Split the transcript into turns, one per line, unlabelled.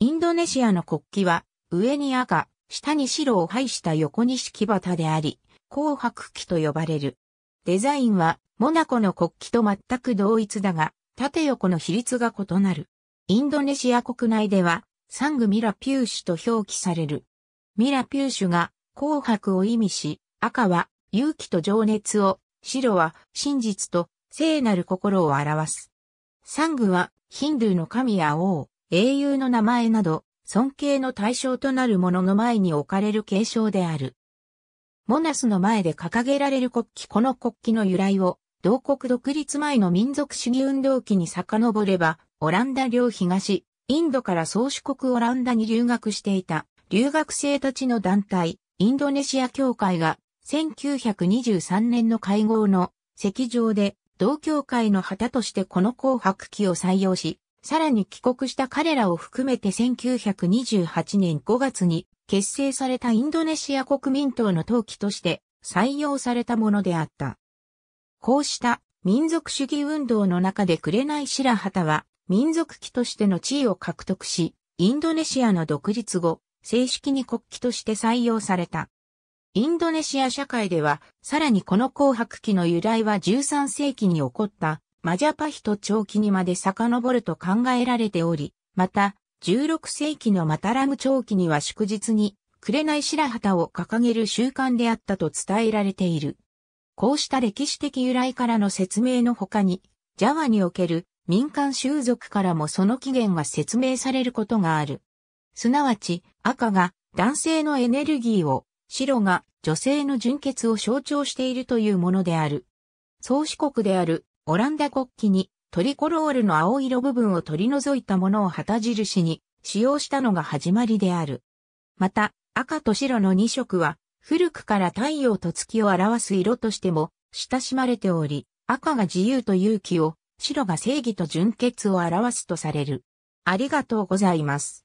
インドネシアの国旗は、上に赤、下に白を配した横に敷旗であり、紅白旗と呼ばれる。デザインは、モナコの国旗と全く同一だが、縦横の比率が異なる。インドネシア国内では、サングミラピューシュと表記される。ミラピューシュが紅白を意味し、赤は勇気と情熱を、白は真実と聖なる心を表す。サングはヒンドゥーの神や王、英雄の名前など、尊敬の対象となるものの前に置かれる継承である。モナスの前で掲げられる国旗この国旗の由来を、同国独立前の民族主義運動期に遡れば、オランダ領東、インドから宗主国オランダに留学していた、留学生たちの団体、インドネシア協会が、1923年の会合の席上で、同協会の旗としてこの紅白旗を採用し、さらに帰国した彼らを含めて1928年5月に結成されたインドネシア国民党の党旗として採用されたものであった。こうした民族主義運動の中で紅白旗は民族旗としての地位を獲得し、インドネシアの独立後、正式に国旗として採用された。インドネシア社会では、さらにこの紅白旗の由来は13世紀に起こったマジャパヒト長期にまで遡ると考えられており、また、16世紀のマタラム長期には祝日に、い白旗を掲げる習慣であったと伝えられている。こうした歴史的由来からの説明の他に、ジャワにおける民間習俗からもその起源が説明されることがある。すなわち、赤が男性のエネルギーを、白が女性の純潔を象徴しているというものである。創始国であるオランダ国旗にトリコロールの青色部分を取り除いたものを旗印に使用したのが始まりである。また、赤と白の2色は、古くから太陽と月を表す色としても親しまれており、赤が自由と勇気を、白が正義と純潔を表すとされる。ありがとうございます。